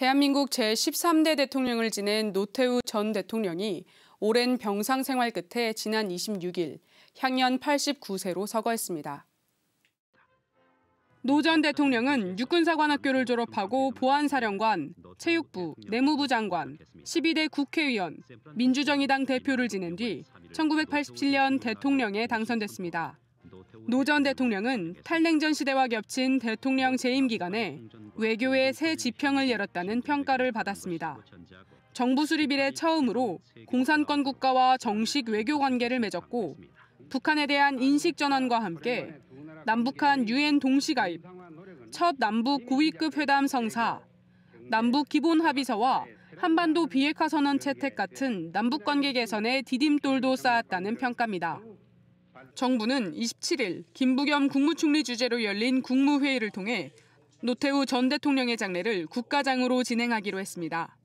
대한민국 제13대 대통령을 지낸 노태우 전 대통령이 오랜 병상 생활 끝에 지난 26일 향년 89세로 서거했습니다. 노 전 대통령은 육군사관학교를 졸업하고 보안사령관, 체육부, 내무부 장관, 12대 국회의원, 민주정의당 대표를 지낸 뒤 1987년 대통령에 당선됐습니다. 노전 대통령은 탈냉전 시대와 겹친 대통령 재임 기간에 외교의 새 지평을 열었다는 평가를 받았습니다. 정부 수립 이래 처음으로 공산권 국가와 정식 외교 관계를 맺었고 북한에 대한 인식 전환과 함께 남북한 유엔 동시 가입, 첫 남북 고위급 회담 성사, 남북 기본 합의서와 한반도 비핵화 선언 채택 같은 남북 관계 개선의 디딤돌도 쌓았다는 평가입니다. 정부는 27일 김부겸 국무총리 주재로 열린 국무회의를 통해 노태우 전 대통령의 장례를 국가장으로 진행하기로 했습니다.